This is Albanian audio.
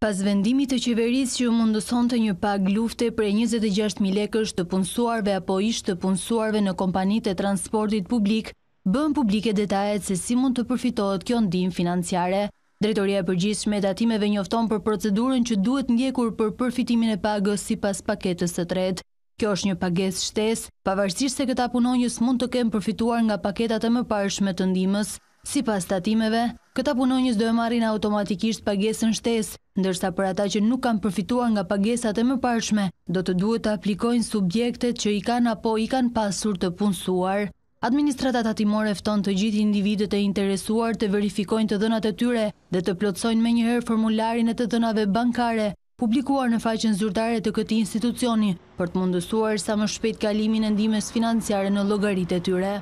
Pas vendimit të qeveris që mundëson të një pag lufte për 26.000 lekësht të punësuarve apo ishtë të punësuarve në kompanit e transportit publik, bën publike detajet se si mund të përfitohet kjo ndim financiare. Drejtoria përgjithshme e datimeve njofton për procedurën që duhet ndjekur për përfitimin e pagës si pas paketës të tret. Kjo është një pages shtes, pavarësisht se këta punonjës mund të kemë përfituar nga paketat e më parëshme të ndimës, Si pas tatimeve, këta punonjës do e marin automatikisht pagesën shtes, ndërsa për ata që nuk kanë përfitua nga pagesat e më parshme, do të duhet të aplikojnë subjektet që i kanë apo i kanë pasur të punësuar. Administratat atimor efton të gjithi individet e interesuar të verifikojnë të dënat e tyre dhe të plotsojnë me njëherë formularin e të dënave bankare, publikuar në faqen zyrtare të këti institucioni për të mundësuar sa më shpet kalimin e ndimes financiare në logarit e tyre.